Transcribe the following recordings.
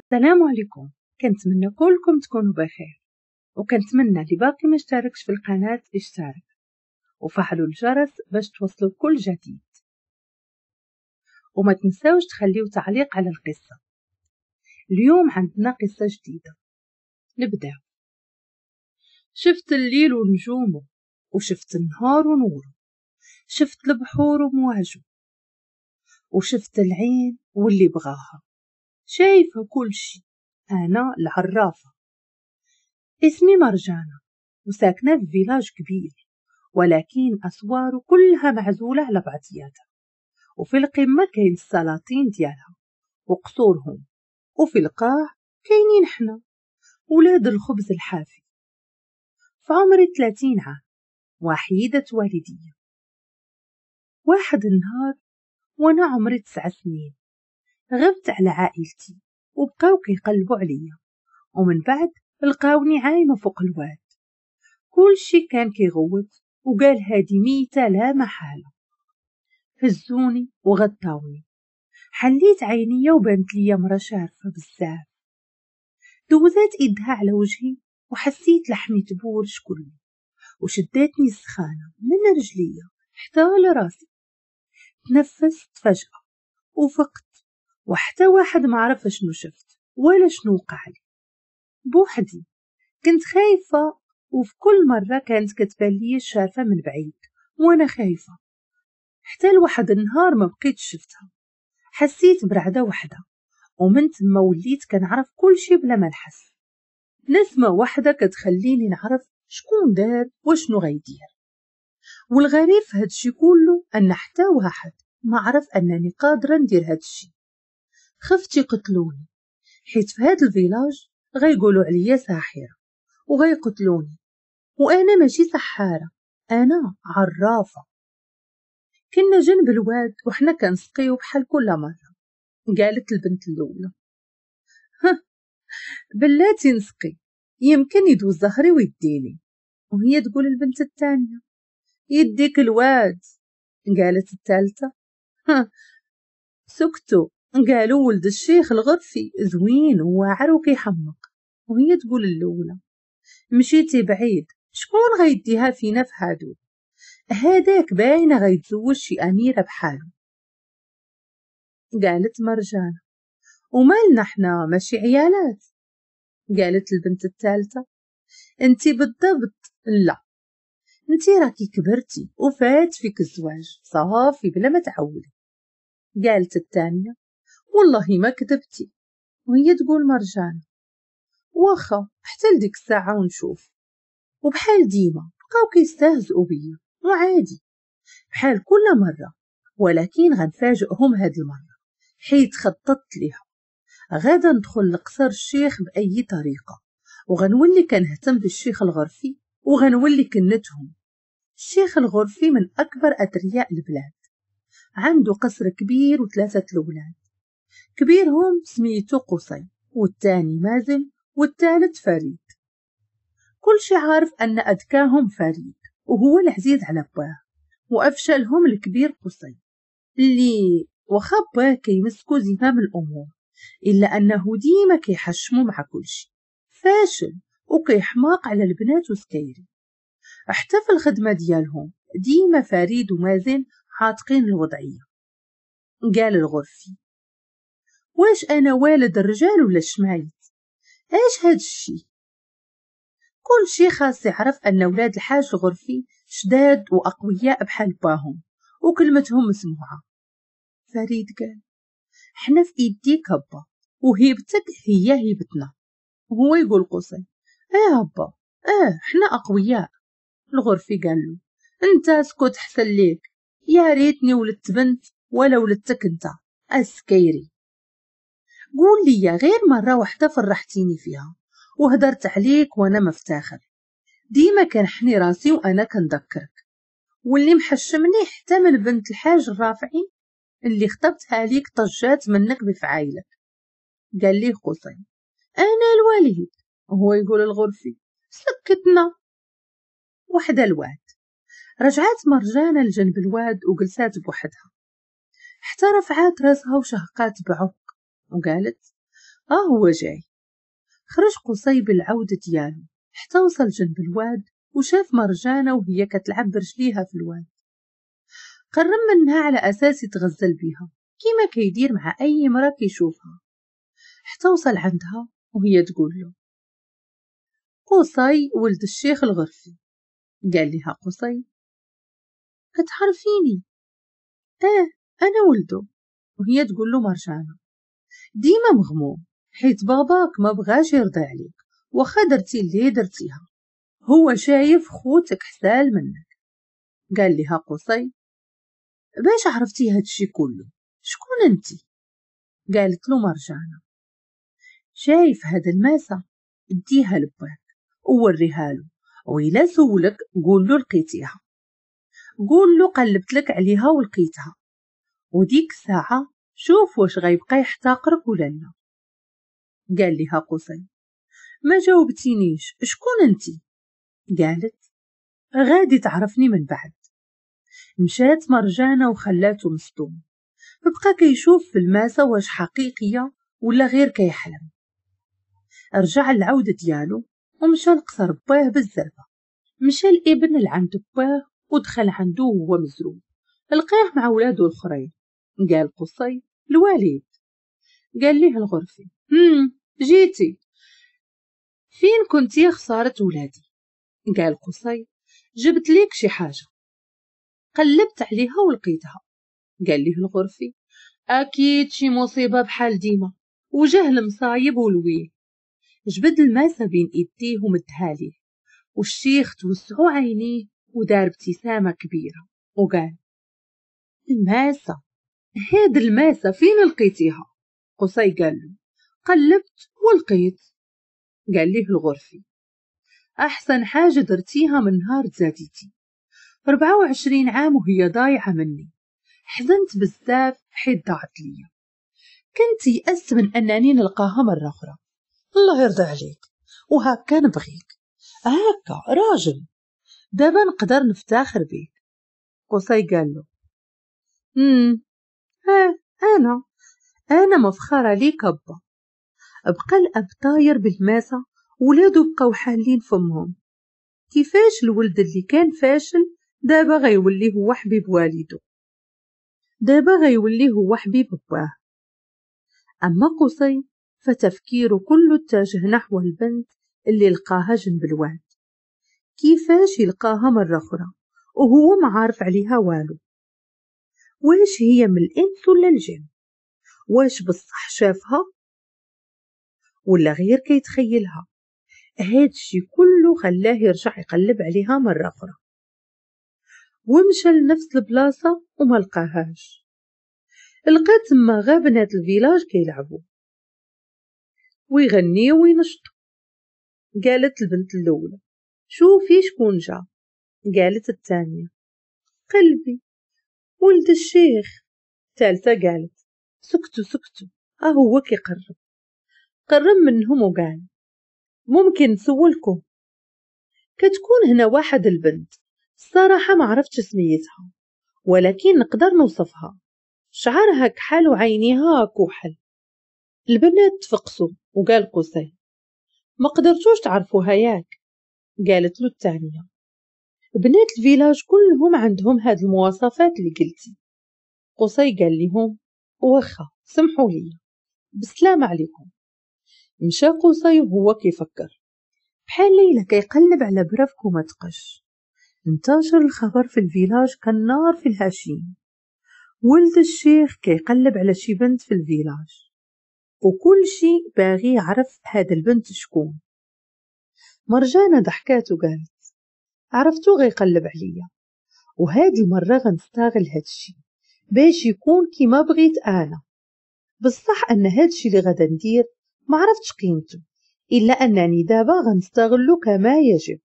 السلام عليكم كنتمنى كلكم تكونوا بخير وكنتمنى اللي باقي ما اشتركش في القناة يشترك وفعلوا الجرس باش توصلوا كل جديد وما تنساوش تخليو تعليق على القصة اليوم عندنا قصة جديدة نبدأ شفت الليل ونجومه وشفت النهار ونوره شفت البحور ومواجه وشفت العين واللي بغاها شايفة كل شي أنا العرافة اسمي مرجانة وساكنة في فيلاج كبير ولكن أسواره كلها معزولة على بعضياتها وفي القمة كاين السلاطين ديالها وقصورهم وفي القاع كاينين حنا ولاد الخبز الحافي في عمر ثلاثين عام وحيدة والدية واحد النهار وأنا عمري تسع سنين غبت على عائلتي وبقاو كيقلبوا عليا ومن بعد لقاوني عايمة فوق الواد كل شي كان كيغوت وقال هادي ميتة لا محالة هزوني وغطاوني حليت عينيا وبانت ليا مرا شارفة بزاف دوزات إيدها على وجهي وحسيت لحمي تبورش كله وشدتني السخانة من رجليا حتى لراسي تنفست فجأة وفقت وحتى واحد ما عرف شنو شفت ولا شنو وقع لي بوحدي كنت خايفة وفي كل مرة كانت كتبان لي الشافة من بعيد وأنا خايفة حتى لواحد النهار ما بقيت شفتها حسيت برعدة وحدة ومن تما وليت كنعرف كل شي بلا ما نحس نسمة وحدة كتخليني نعرف شكون دار وشنو غيدير والغريب في هادشي كله أن حتى واحد ما عرف أنني قادرة ندير هادشي خفت يقتلوني حيت في هاد الفيلاج غيقولوا عليا ساحرة وغيقتلوني وأنا ماشي سحارة أنا عرافة كنا جنب الواد وحنا كنسقيو بحال كل مرة قالت البنت الأولى بلاتي نسقي يمكن يدوز ظهري ويديني وهي تقول البنت الثانية يديك الواد قالت الثالثة سكتوا قالوا ولد الشيخ الغرفي زوين وواعر وكيحمق وهي تقول الأولى مشيتي بعيد شكون غيديها فينا في هادو هذاك باينة غيتزوج شي أميرة بحالو قالت مرجانة ومالنا حنا ماشي عيالات قالت البنت الثالثة انتي بالضبط لا انتي راكي كبرتي وفات فيك الزواج صافي بلا ما تعولي قالت الثانية والله ما كذبتي وهي تقول مرجان واخا حتى لديك الساعة ونشوف وبحال ديما بقاو كيستهزئوا بيا وعادي بحال كل مرة ولكن غنفاجئهم هاد المرة حيت خططت ليها غادا ندخل لقصر الشيخ بأي طريقة وغنولي كنهتم بالشيخ الغرفي وغنولي كنتهم الشيخ الغرفي من أكبر أثرياء البلاد عنده قصر كبير وثلاثة الأولاد كبيرهم سميته قصي والتاني مازن والتالت فريد كل شي عارف أن أذكاهم فريد وهو العزيز على باه وأفشلهم الكبير قصي اللي وخا باه كيمسكو زمام الأمور إلا أنه ديما كيحشمو مع كلشي فاشل وكيحماق على البنات وسكيري حتى في الخدمة ديالهم ديما فريد ومازن حاطقين الوضعية قال الغرفي واش أنا والد الرجال ولا الشمايت ايش هاد الشي كل شي خاص يعرف أن ولاد الحاج الغرفي شداد وأقوياء بحال باهم وكلمتهم مسموعة فريد قال حنا في إيديك هبا وهيبتك هي هيبتنا وهو يقول قصي ايه هبا ايه حنا أقوياء الغرفي قال له انت اسكت حسن ليك يا ريتني ولدت بنت ولا ولدتك انت اسكيري قول لي غير مرة واحدة فرحتيني فيها وهدرت عليك وأنا مفتاخر ديما كنحني راسي وأنا كنذكرك واللي محشمني حتى من بنت الحاج الرافعي اللي خطبتها ليك طجات منك بفعايلك قال لي قصي أنا الوليد هو يقول الغرفي سكتنا وحدة الواد رجعت مرجانة لجنب الواد وجلسات بوحدها حتى رفعات راسها وشهقات بعض وقالت آه هو جاي خرج قصي بالعود ديالو حتى وصل جنب الواد وشاف مرجانة وهي كتلعب برجليها في الواد قرم منها على أساس يتغزل بيها كيما كيدير مع أي مرة كيشوفها حتى وصل عندها وهي تقول له قصي ولد الشيخ الغرفي قال لها قصي كتعرفيني اه انا ولده وهي تقول له مرجانة ديما مغموم حيت باباك ما بغاش يرضى عليك واخا درتي اللي درتيها هو شايف خوتك حسال منك قال لها قصي باش عرفتي هادشي كله شكون انتي قالت له مرجانة شايف هاد الماسة اديها لباك ووريها له وإلا سولك قول له لقيتيها قول له قلبت لك عليها ولقيتها وديك الساعة شوف واش غيبقى يحتقرك ولا لا قال لها قصي ما جاوبتينيش شكون انتي قالت غادي تعرفني من بعد مشات مرجانة وخلاته مصدوم بقى كيشوف في الماسة واش حقيقية ولا غير كيحلم رجع العودة ديالو ومشى لقصر باه بالزربة مشى الابن لعند باه ودخل عندو وهو مزروب لقاه مع ولادو الخرين قال قصي الوالد قال ليه الغرفي هم جيتي فين كنتي يا خسارة ولادي قال قصي جبت ليك شي حاجة قلبت عليها ولقيتها قال ليه الغرفي أكيد شي مصيبة بحال ديما وجهل مصايب ولوي جبد الماسة بين إيديه ومدها ليه والشيخ توسعو عينيه ودار ابتسامة كبيرة وقال الماسة هاد الماسة فين لقيتيها قصي قال له قلبت ولقيت قال ليه الغرفي أحسن حاجة درتيها من نهار تزاديتي وعشرين عام وهي ضايعة مني حزنت بزاف حيت ضاعت ليا كنت يأست من أنني نلقاها مرة أخرى الله يرضى عليك وهكا نبغيك هكا راجل دابا نقدر نفتخر بيك قصي قال له آه أنا آه، نعم. أنا مفخرة ليك أبا بقى الأب طاير بالماسة ولادو بقاو حالين فمهم كيفاش الولد اللي كان فاشل دابا غيولي هو حبيب والده دابا غيولي هو حبيب باباه أما قصي فتفكيره كله اتجه نحو البنت اللي لقاها جنب الواد كيفاش يلقاها مرة أخرى وهو ما عارف عليها والو واش هي من الإنس ولا الجن واش بصح شافها ولا غير كيتخيلها هاد الشي كله خلاه يرجع يقلب عليها مرة أخرى ومشى لنفس البلاصة وما لقاهاش لقى تما غا بنات الفيلاج كيلعبوا ويغنيو وينشطوا قالت البنت الأولى شوفي شكون جا قالت الثانية قلبي ولد الشيخ ثالثة قالت سكتوا سكتوا أهو وكي قرب قرب منهم وقال ممكن نسولكم كتكون هنا واحد البنت الصراحة ما عرفتش سميتها ولكن نقدر نوصفها شعرها كحال وعينيها كحل البنات تفقصوا وقال قصي ما قدرتوش تعرفوها ياك قالت له الثانية بنات الفيلاج كلهم عندهم هاد المواصفات اللي قلتي قصي قال لهم واخا سمحوا لي بسلام عليكم مشى قصي وهو كيفكر بحال ليلى كيقلب على برفك وما تقش انتشر الخبر في الفيلاج كالنار في الهشيم ولد الشيخ كيقلب على شي بنت في الفيلاج وكل شي باغي يعرف هاد البنت شكون مرجانة ضحكات وقالت عرفتو غيقلب عليا وهادي المرة غنستغل هادشي باش يكون كيما بغيت أنا بصح أن هادشي اللي غدا ندير معرفتش قيمتو إلا أنني دابا غنستغلو كما يجب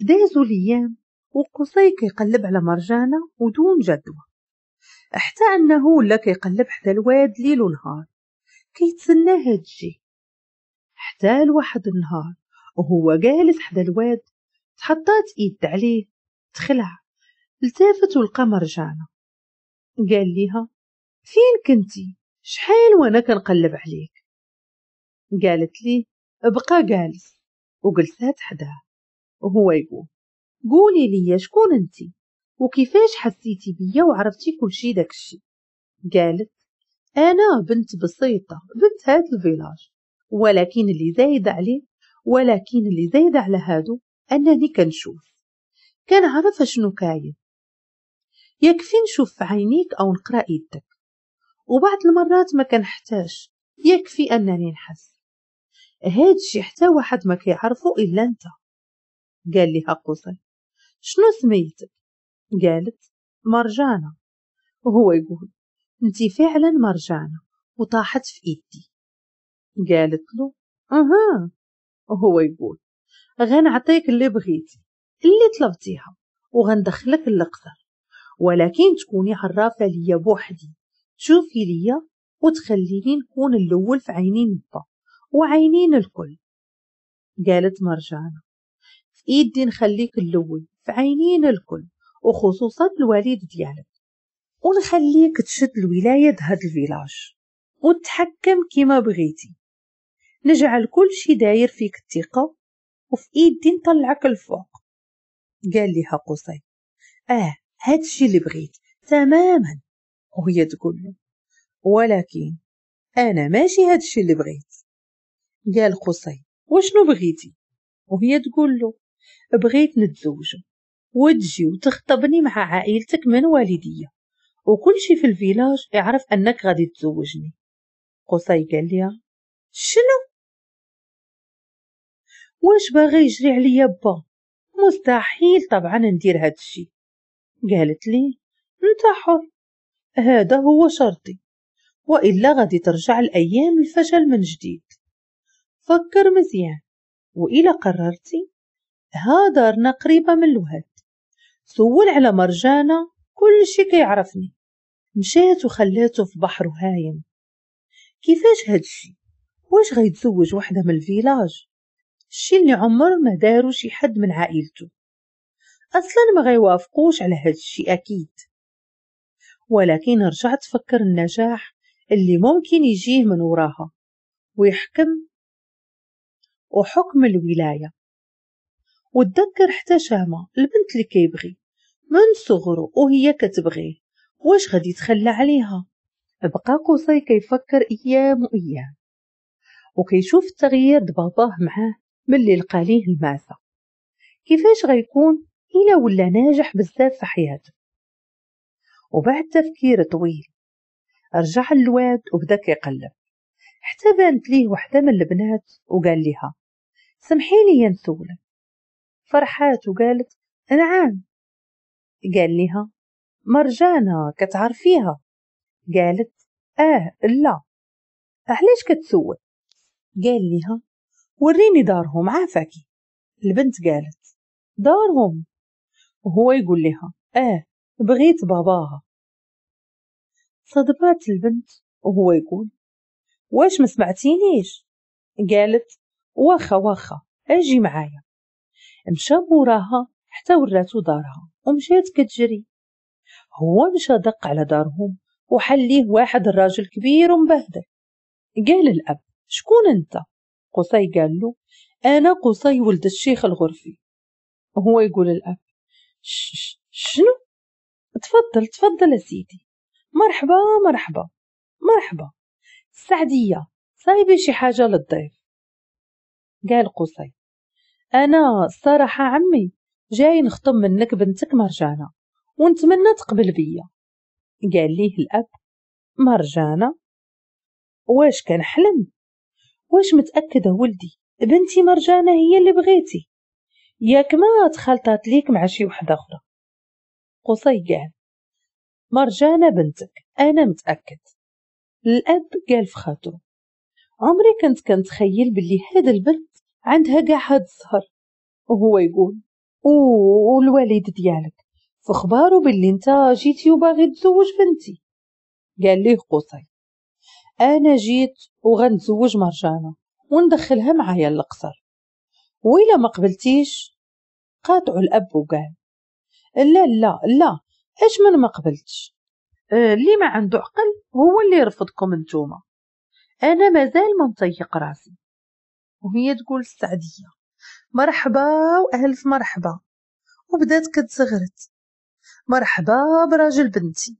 دازو الأيام وقصي كيقلب على مرجانة ودون جدوى حتى أنه ولا كيقلب حدا الواد ليل ونهار كيتسنى هادشي حتى لواحد النهار وهو جالس حدا الواد تحطات إيد عليه تخلع التافت ولقى مرجانة قال ليها فين كنتي شحال وانا كنقلب عليك قالت لي بقى جالس وجلسات حداه وهو يقول قولي لي شكون انتي وكيفاش حسيتي بيا وعرفتي كل شي داكشي قالت انا بنت بسيطه بنت هاد الفيلاج ولكن اللي زايد عليه ولكن اللي زايد على هادو أنني كنشوف كنعرف شنو كاين يكفي نشوف في عينيك أو نقرأ يدك وبعض المرات ما كنحتاج يكفي أنني نحس هاد الشي حتى واحد ما كيعرفو إلا انت قال لي قصي شنو سميتك قالت مرجانة وهو يقول انت فعلا مرجانة وطاحت في ايدي قالت له اها وهو يقول غنعطيك اللي بغيتي اللي طلبتيها وغندخلك الاقدر ولكن تكوني عرافه ليا بوحدي تشوفي ليا وتخليني نكون الاول في عينين با وعينين الكل قالت مرجانة في ايدي نخليك الاول في عينين الكل وخصوصا الوالد ديالك ونخليك تشد الولاية هاد الفيلاج وتحكم كيما بغيتي نجعل كل شي داير فيك الثقة وفي ايدي نطلعك الفوق قال لها قصي اه هادشي اللي بغيت تماما وهي تقول له ولكن انا ماشي هادشي اللي بغيت قال قصي وشنو بغيتي وهي تقول له بغيت نتزوج وتجي وتخطبني مع عائلتك من والدية وكل شي في الفيلاج يعرف أنك غادي تزوجني قصي قال لها شنو واش باغي يجري عليا با مستحيل طبعا ندير هادشي قالت لي انت حر هذا هو شرطي وإلا غادي ترجع الأيام الفشل من جديد فكر مزيان وإلى قررتي ها دارنا قريبة من الوهد سول على مرجانة كل شي كيعرفني مشيت وخليته في بحر هايم كيفاش هادشي واش غيتزوج وحدة من الفيلاج الشي اللي عمر ما داروا شي حد من عائلته أصلا ما غيوافقوش على الشي أكيد ولكن رجعت فكر النجاح اللي ممكن يجيه من وراها ويحكم وحكم الولاية وتذكر حتى شامة البنت اللي كيبغي من صغرو وهي كتبغيه واش غادي يتخلى عليها بقى قصي كيفكر ايام وايام وكيشوف التغيير دباباه معاه من اللي ليه الماسة كيفاش غيكون إلا ولا ناجح بزاف في حياته وبعد تفكير طويل رجع للواد وبدا كيقلب حتى بانت ليه وحدة من البنات وقال سمحيني يا نسولك فرحات وقالت نعم قال لها مرجانة كتعرفيها قالت اه لا علاش كتسول قال لها وريني دارهم عافاكي البنت قالت دارهم وهو يقول لها اه بغيت باباها صدمات البنت وهو يقول واش ما سمعتينيش قالت واخا واخا اجي معايا مشى موراها حتى وراتو دارها ومشات كتجري هو مشى دق على دارهم وحليه واحد الراجل كبير ومبهدل قال الأب شكون أنت قصي قال له أنا قصي ولد الشيخ الغرفي وهو يقول الأب شنو؟ تفضل تفضل يا سيدي مرحبا مرحبا مرحبا السعدية صايبة شي حاجة للضيف قال قصي أنا الصراحة عمي جاي نخطب منك بنتك مرجانة ونتمنى تقبل بيا قال ليه الأب مرجانة واش كنحلم واش متأكدة ولدي بنتي مرجانة هي اللي بغيتي ياك ما تخلطات ليك مع شي وحدة أخرى قصي قال مرجانة بنتك أنا متأكد الأب قال في خاطره عمري كنت كنتخيل باللي هاد البنت عندها قاع هاد الزهر وهو يقول الوالد ديالك في خبارو باللي انت جيتي وباغي تزوج بنتي قال ليه قصي أنا جيت وغنزوج مرجانة وندخلها معايا للقصر ويلا ما قبلتيش قاطعوا الأب وقال لا لا لا اش من ما قبلتش آه، اللي ما عنده عقل هو اللي يرفضكم نتوما انا مازال ما نطيق راسي وهي تقول السعديه مرحبا والف مرحبا وبدات كتزغرت مرحبا براجل بنتي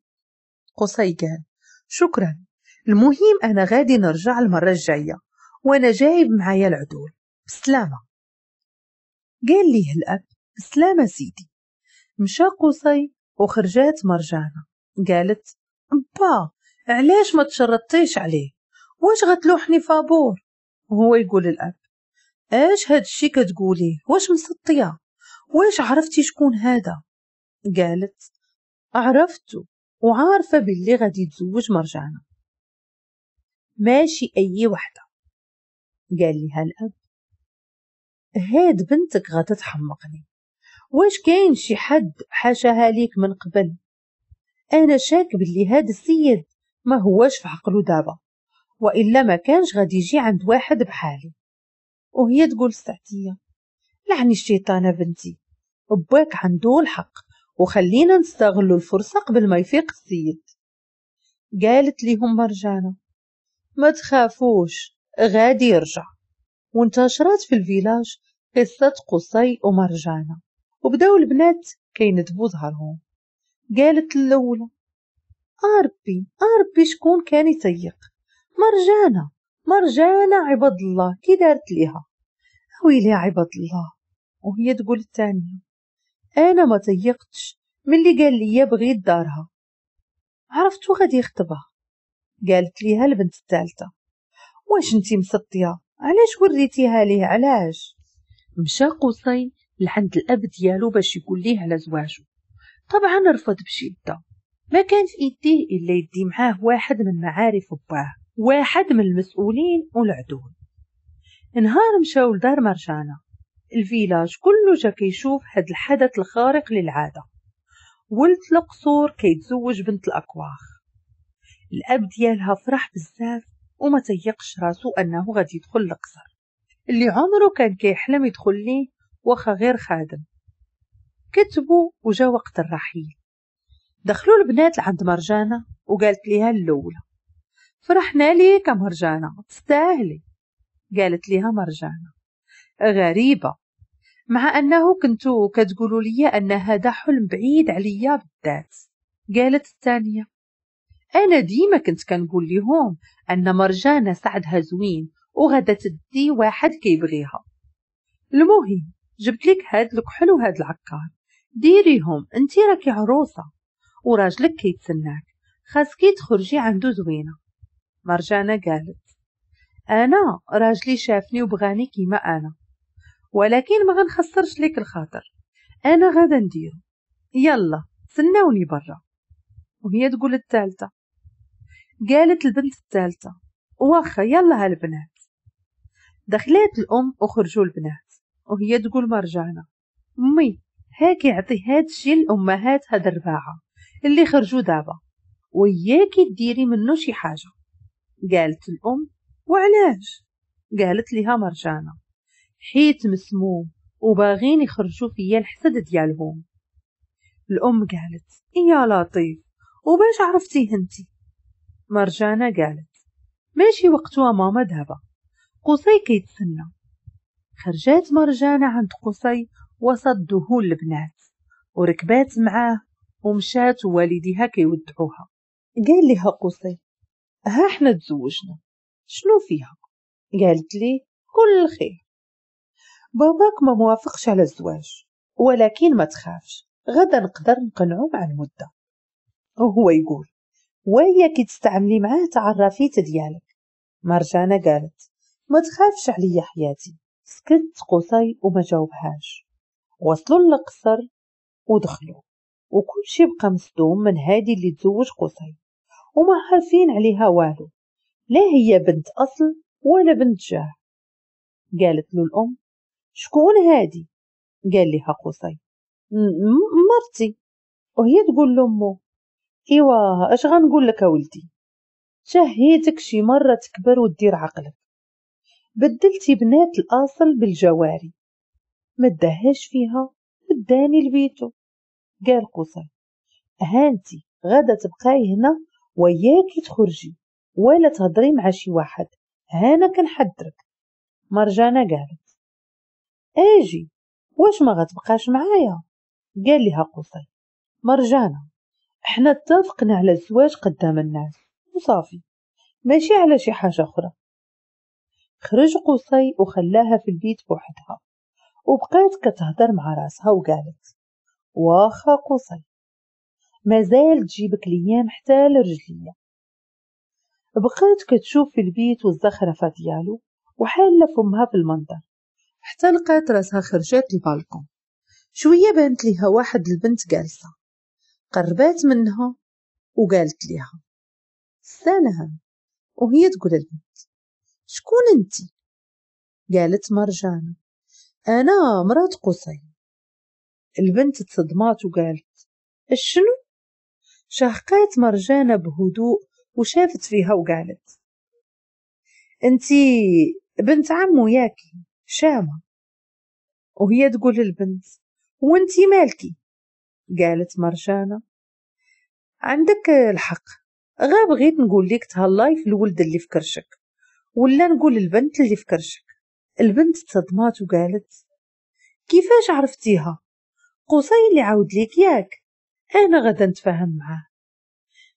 قصي قال شكرا المهم أنا غادي نرجع المرة الجاية وأنا جايب معايا العدول بسلامة قال ليه الأب بسلامة سيدي مشى قصي وخرجات مرجانة قالت با علاش ما تشرطيش عليه واش غتلوحني فابور وهو يقول الأب اش هادشي كتقوليه واش مسطيه واش عرفتي شكون هذا قالت عرفتو وعارفه باللي غادي يتزوج مرجانة ماشي أي وحدة قال لها الأب هاد بنتك غتتحمقني واش كاين شي حد حاشاها ليك من قبل انا شاك باللي هاد السيد ما هواش في عقله دابا والا ما كانش غادي يجي عند واحد بحالي وهي تقول ساعتية لعني الشيطانة بنتي باك عنده الحق وخلينا نستغلوا الفرصة قبل ما يفيق السيد قالت ليهم مرجانة ما تخافوش غادي يرجع وانتشرت في الفيلاج قصة قصي ومرجانة وبدأوا البنات كيندبوا ظهرهم قالت الأولى أربي أربي شكون كان يطيق مرجانة مرجانة عباد الله كي دارت ليها ويلي عباد الله وهي تقول الثانية أنا ما من ملي قال لي بغيت دارها عرفتو غادي يخطبها قالت ليها البنت الثالثة واش انتي مسطية علاش وريتيها ليه علاش مشى قصي لعند الاب ديالو باش يقول ليه على زواجه طبعا رفض بشده ما كان في يديه الا يدي معاه واحد من معارف باه واحد من المسؤولين والعدول نهار مشاو لدار مرجانه الفيلاج كله جا كيشوف هاد الحدث الخارق للعاده ولد القصور كيتزوج بنت الاكواخ الأب ديالها فرح بزاف وما تيقش راسو أنه غادي يدخل القصر اللي عمره كان كيحلم يدخل ليه واخا غير خادم كتبوا وجا وقت الرحيل دخلوا البنات لعند مرجانة وقالت ليها الأولى فرحنا ليك يا مرجانة تستاهلي قالت ليها مرجانة غريبة مع أنه كنتو كتقولوا لي أن هذا حلم بعيد عليا بالذات قالت الثانية أنا ديما كنت كنقول ليهم أن مرجانة سعدها زوين وغدا تدي واحد كيبغيها المهم جبت لك هاد الكحل وهاد العكار ديريهم انتي راكي عروسة وراجلك كيتسناك خاصكي تخرجي عندو زوينة مرجانة قالت أنا راجلي شافني وبغاني كيما أنا ولكن ما غنخسرش لك الخاطر أنا غادا نديرو يلا سناوني برا وهي تقول الثالثة قالت البنت الثالثة واخا يلا هالبنات دخلت الأم وخرجوا البنات وهي تقول ما رجعنا مي هاك يعطي هاد الشي لأمهات هاد الرباعة اللي خرجوا دابا وياكي ديري منو شي حاجة قالت الأم وعلاش قالت لها مرجانة حيت مسموم وباغين يخرجوا فيا الحسد ديالهم الأم قالت يا لطيف وباش عرفتيه انتي مرجانة قالت ماشي وقتها ماما ذهب قصي كيتسنى خرجات مرجانة عند قصي وسط دهون البنات وركبات معاه ومشات والديها كيودعوها قال لها قصي ها حنا تزوجنا شنو فيها قالت لي كل خير باباك ما موافقش على الزواج ولكن ما تخافش غدا نقدر نقنعو مع المدة وهو يقول وهي كي تستعملي معاه تعرفيت ديالك مرجانة قالت ما تخافش عليا حياتي سكت قصي وما جاوبهاش وصلوا للقصر ودخلوا وكل شي بقى مصدوم من هادي اللي تزوج قصي وما عارفين عليها والو لا هي بنت أصل ولا بنت جاه قالت له الأم شكون هادي قال لها قصي مرتي وهي تقول لأمه إيوا اش غنقول لك ولدي شهيتك شي مرة تكبر ودير عقلك بدلتي بنات الأصل بالجواري ما دهاش فيها وداني لبيتو قال قصي هانتي غدا تبقاي هنا وياكي تخرجي ولا تهضري مع شي واحد هانا كنحدرك مرجانة قالت اجي واش ما غتبقاش معايا قال لها قصي مرجانة احنا اتفقنا على الزواج قدام الناس وصافي ماشي على شي حاجة أخرى خرج قصي وخلاها في البيت بوحدها وبقات كتهضر مع راسها وقالت واخا قصي مازال تجيبك ليام حتى لرجليا بقات كتشوف في البيت والزخرفة ديالو وحالة فمها في المنظر حتى لقات راسها خرجات البالكون شوية بانت ليها واحد البنت جالسة قربات منها وقالت ليها سلام وهي تقول البنت شكون انت قالت مرجانة انا مرات قصي البنت تصدمات وقالت شنو شهقات مرجانة بهدوء وشافت فيها وقالت انتي بنت عمو ياكي شامة وهي تقول البنت وانتي مالكي قالت مرجانة عندك الحق غا بغيت نقول لك تهلاي في الولد اللي في كرشك ولا نقول البنت اللي في كرشك البنت تصدمات وقالت كيفاش عرفتيها قصي اللي عاود ليك ياك انا غدا نتفاهم معاه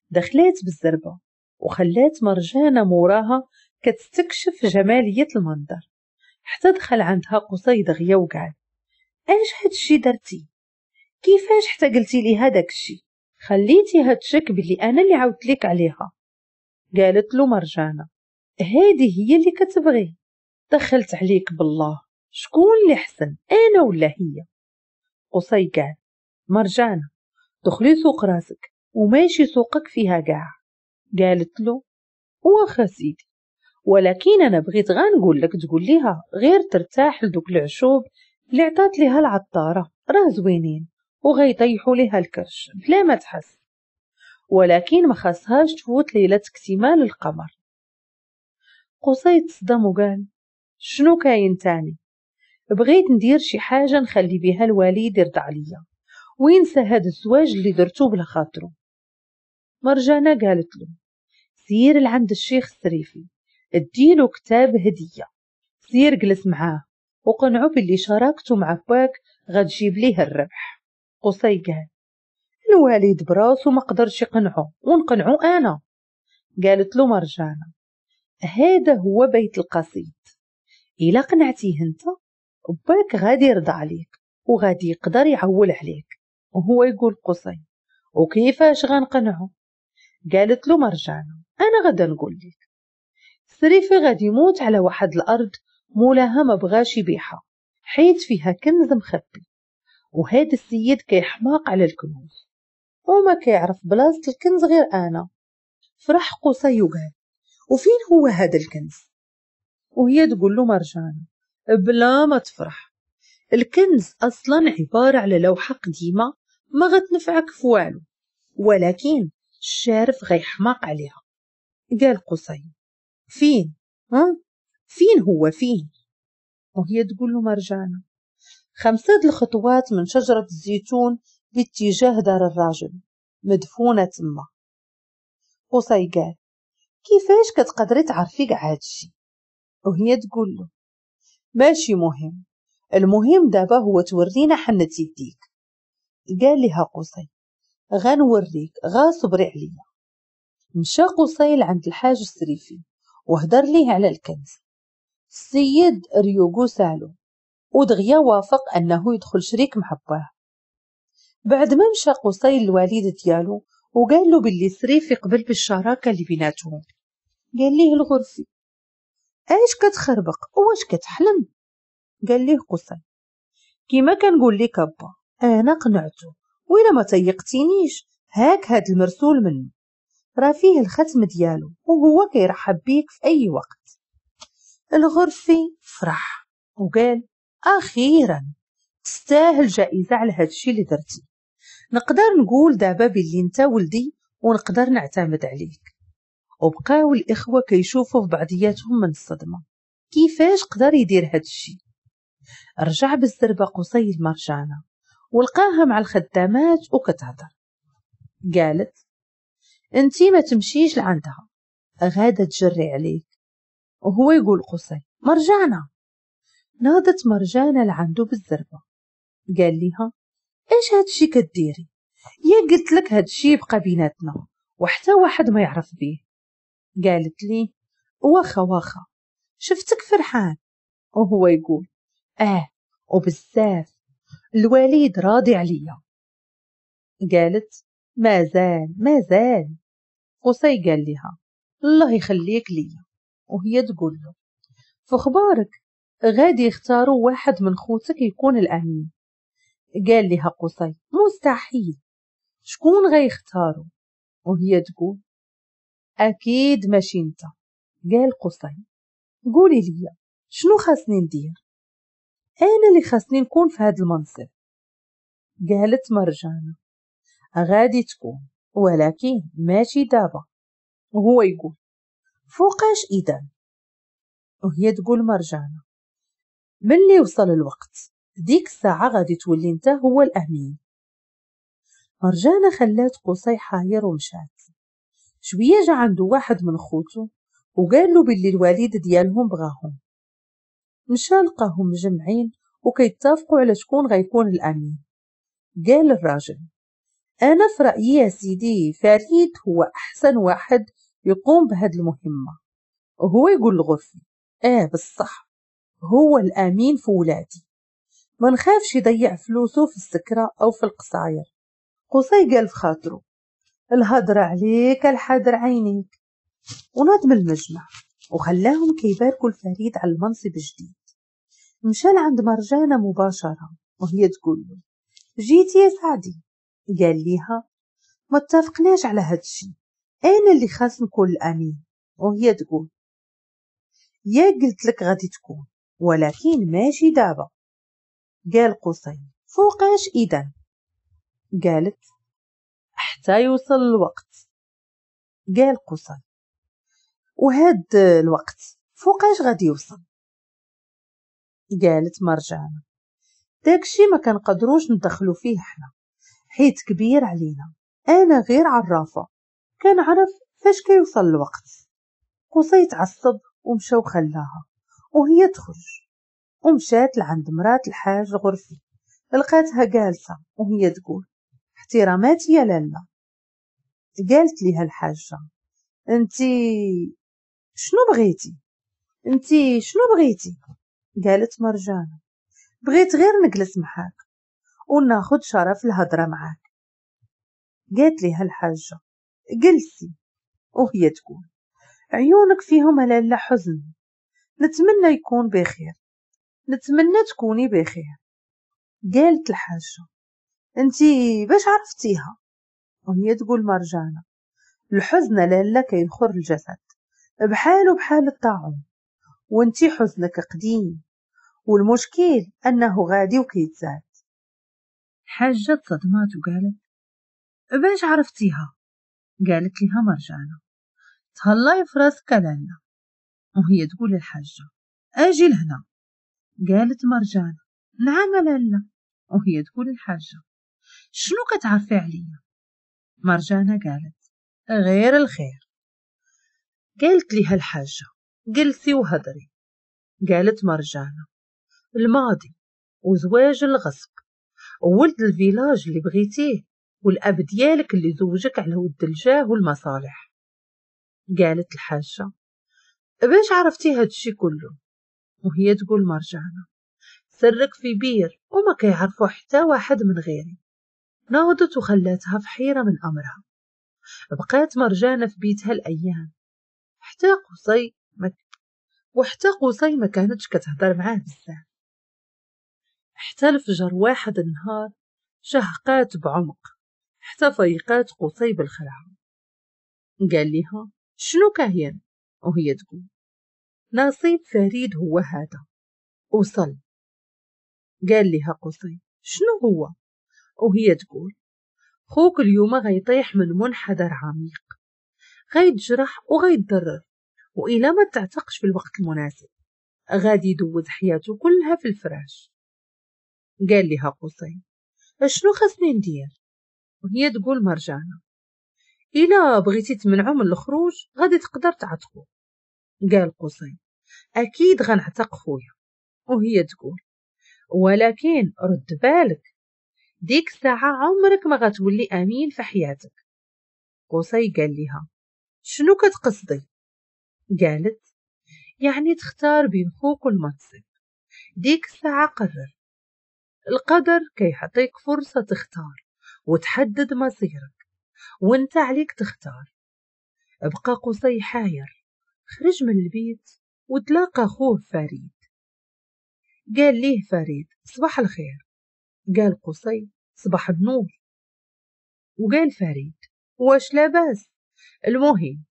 دخلات بالزربة وخلات مرجانة موراها كتستكشف جمالية المنظر حتى دخل عندها قصي دغيا وقعد اش هادشي درتي كيفاش حتى قلتي لي هذاك الشيء خليتيها تشك بلي انا اللي عاودت لك عليها قالت له مرجانه هذه هي اللي كتبغي دخلت عليك بالله شكون اللي حسن انا ولا هي قصي قال مرجانه دخلي سوق راسك وماشي سوقك فيها كاع قالت له واخا سيدي ولكن انا بغيت غنقول لك تقول ليها غير ترتاح لدوك العشوب اللي عطات ليها العطاره راه زوينين وغيطيحوا ليها الكرش بلا ما تحس ولكن ما خاصهاش تفوت ليلة اكتمال القمر قصي تصدم وقال شنو كاين تاني بغيت ندير شي حاجة نخلي بها الواليد يرضى عليا وينسى هاد الزواج اللي درتو بلا خاطرو مرجانة قالت له سير لعند الشيخ السريفي اديلو كتاب هدية سير جلس معاه وقنعو باللي شراكته مع باك غتجيب ليه الربح قصي قال الواليد براسو ما قدرش يقنعه ونقنعه انا قالت له مرجانه هذا هو بيت القصيد الا قنعتيه انت باك غادي يرضى عليك وغادي يقدر يعول عليك وهو يقول قصي وكيفاش غنقنعو قالت له مرجانه انا غدا نقول لك سريفي غادي يموت على واحد الارض مولاها ما بغاش يبيعها حيت فيها كنز مخبي وهذا السيد كيحماق على الكنوز وما كيعرف بلاصة الكنز غير أنا فرح قصي وقال وفين هو هذا الكنز وهي تقول له مرجان بلا ما تفرح الكنز أصلا عبارة على لوحة قديمة ما غتنفعك فوالو ولكن الشارف غيحماق عليها قال قصي فين ها فين هو فين وهي تقول له مرجانة خمسة الخطوات من شجرة الزيتون باتجاه دار الراجل مدفونة تما قصي قال كيفاش كتقدري تعرفي كاع هادشي وهي تقول له ماشي مهم المهم دابا هو تورينا حنة يديك قال لها قصي غنوريك غا صبري عليا مشى قصي عند الحاج السريفي وهدر ليه على الكنز السيد ريوغو سالو ودغيا وافق أنه يدخل شريك مع بعد ما مشى قصي الوالد ديالو وقال له باللي صريف يقبل بالشراكة اللي بيناتهم قال ليه الغرفي ايش كتخربق واش كتحلم قال ليه قصي كيما كنقول لك ابا انا قنعته وإلا ما تيقتينيش هاك هاد المرسول منه راه فيه الختم ديالو وهو كيرحب بيك في أي وقت الغرفي فرح وقال أخيرا تستاهل جائزة على هذا الشيء اللي درتي نقدر نقول دابا باللي انت ولدي ونقدر نعتمد عليك وبقاو الإخوة كيشوفوا في بعضياتهم من الصدمة كيفاش قدر يدير هذا الشيء رجع بالزربة قصي المرجانة ولقاها مع الخدامات وكتهضر قالت انتي ما تمشيش لعندها غاده تجري عليك وهو يقول قصي مرجانة نادت مرجانة لعندو بالزربة قال ليها ايش هادشي كديري يا قلت لك هادشي يبقى بيناتنا وحتى واحد ما يعرف بيه قالت لي واخا واخا شفتك فرحان وهو يقول اه وبزاف الواليد راضي عليا قالت مازال مازال قصي قال لها الله يخليك ليا وهي تقول له فخبارك غادي يختاروا واحد من خوتك يكون الامين قال لها قصي مستحيل شكون غيختاروا وهي تقول اكيد ماشي انت قال قصي قولي لي شنو خاصني ندير انا اللي خاصني نكون في هذا المنصب قالت مرجانة غادي تكون ولكن ماشي دابا وهو يقول فوقاش اذا وهي تقول مرجانة ملي وصل الوقت ديك الساعة غادي تولي انت هو الأمين مرجانة خلات قصي حاير ومشات شوية جا عنده واحد من خوتو وقالو له باللي الوالد ديالهم بغاهم مشى لقاهم مجمعين وكيتفقوا على شكون غيكون الأمين قال الراجل أنا في رأيي يا سيدي فريد هو أحسن واحد يقوم بهاد المهمة وهو يقول لغرفي آه بالصح هو الأمين في ولادي منخافش يضيع فلوسه في السكرة أو في القصاير قصي قال في خاطره الهضره عليك الحاضر عينيك ونظم المجمع وخلاهم كيباركوا الفريد على المنصب الجديد مشى لعند مرجانة مباشرة وهي تقول له جيتي يا سعدي قال ليها ما اتفقناش على هاد الشي انا اللي خاص نكون الامين وهي تقول يا قلت لك غادي تكون ولكن ماشي دابا قال قصي فوقاش إذا قالت حتى يوصل الوقت قال قصي وهاد الوقت فوقاش غادي يوصل قالت مرجعنا داكشي ما كنقدروش ندخلو فيه حنا حيت كبير علينا انا غير عرافه كنعرف فاش كيوصل الوقت قصي تعصب ومشاو خلاها وهي تخرج ومشات لعند مرات الحاج غرفي لقاتها جالسة وهي تقول احتراماتي يا لالا قالت لها الحاجة انتي شنو بغيتي انتي شنو بغيتي قالت مرجانة بغيت غير نجلس معاك وناخد شرف الهضرة معاك قالت لها الحاجة جلسي وهي تقول عيونك فيهم لالا حزن نتمنى يكون بخير نتمنى تكوني بخير قالت الحاجة انتي باش عرفتيها وهي تقول مرجانة الحزن لالا كينخر الجسد بحاله بحال الطاعون وانتي حزنك قديم والمشكل أنه غادي وكيتزاد حاجة صدمات وقالت باش عرفتيها قالت لها مرجانة تهلاي فراسك لاله وهي تقول للحاجة أجي لهنا قالت مرجان نعم لالا وهي تقول الحاجة شنو كتعرفي عليا مرجانة قالت غير الخير قالت لها الحاجة جلسي وهدري قالت مرجانة الماضي وزواج الغصب وولد الفيلاج اللي بغيتيه والأب ديالك اللي زوجك على ود الجاه والمصالح قالت الحاجة باش عرفتي هادشي كله وهي تقول مرجانة سرق في بير وما كيعرفو حتى واحد من غيري ناضت وخلاتها في حيرة من أمرها بقات مرجانة في بيتها الأيام حتى قصي ما وحتى قصي ما كانتش كتهضر معاه بزاف حتى الفجر واحد النهار شهقات بعمق حتى فيقات قصي بالخلعة قال ليها شنو كاهين وهي تقول نصيب فريد هو هذا وصل قال لها قصي شنو هو وهي تقول خوك اليوم غيطيح من منحدر عميق غيتجرح وغيتضرر وإلا ما تعتقش في الوقت المناسب غادي يدوز حياته كلها في الفراش قال لها قصي شنو خصني ندير وهي تقول مرجعنا إلا بغيتي تمنعو من الخروج غادي تقدر تعتقو قال قصي أكيد غنعتق خويا وهي تقول ولكن رد بالك ديك الساعة عمرك ما غتولي أمين في حياتك قصي قال لها شنو كتقصدي قالت يعني تختار بين خوك والمنصب ديك الساعة قرر القدر كيعطيك فرصة تختار وتحدد مصيرك وانت عليك تختار ابقى قصي حاير خرج من البيت وتلاقى خوه فريد قال ليه فريد صباح الخير قال قصي صباح النور وقال فريد واش لاباس المهم